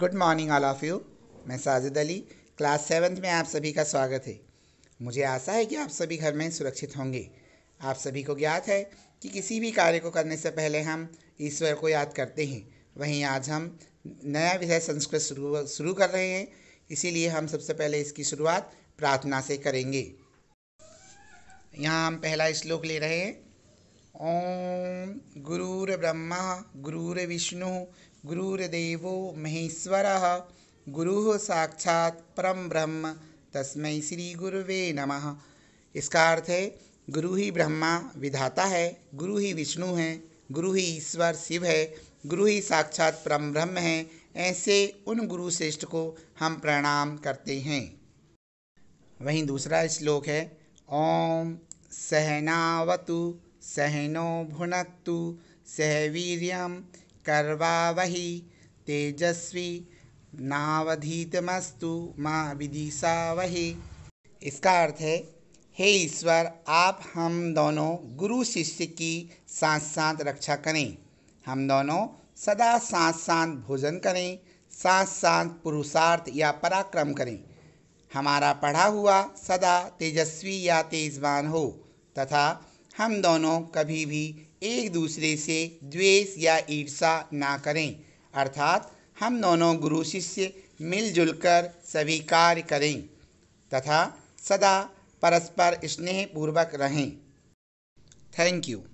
good morning all of you मैं Sajid Ali class seventh में आप सभी का स्वागत है मुझे आशा है कि आप सभी घर में सुरक्षित होंगे आप सभी को ज्ञात है कि किसी भी कार्य को करने से पहले हम ईश्वर को याद करते हैं वहीं आज हम नया विषय संस्कृत शुरू शुरू कर रहे हैं इसीलिए हम सबसे पहले इसकी शुरुआत प्रार्थना से करेंगे यहाँ हम पहला श्लोक ले रहे हैं ओम ब्रह्म गुरुर्विष्णु गुरुर्देव महेश्वर गुरु साक्षात् परम ब्रह्म तस्म श्री गुरुवे नम इसका अर्थ है गुरु ही ब्रह्मा विधाता है गुरु ही विष्णु है गुरु ही ईश्वर शिव है गुरु ही साक्षात परम ब्रह्म है ऐसे उन गुरु श्रेष्ठ को हम प्रणाम करते हैं वहीं दूसरा श्लोक है ओम सहनावतु सहनो भुनक्तु कर्वा वह तेजस्वी नावधीतमस्तु माँ विदिशा वह इसका अर्थ है हे ईश्वर आप हम दोनों गुरु शिष्य की साथ साथ रक्षा करें हम दोनों सदा साथ साथ भोजन करें साथ साथ पुरुषार्थ या पराक्रम करें हमारा पढ़ा हुआ सदा तेजस्वी या तेजवान हो तथा हम दोनों कभी भी एक दूसरे से द्वेष या ईर्षा ना करें अर्थात हम दोनों गुरु शिष्य मिलजुल कर सभी कार्य करें तथा सदा परस्पर स्नेहपूर्वक रहें थैंक यू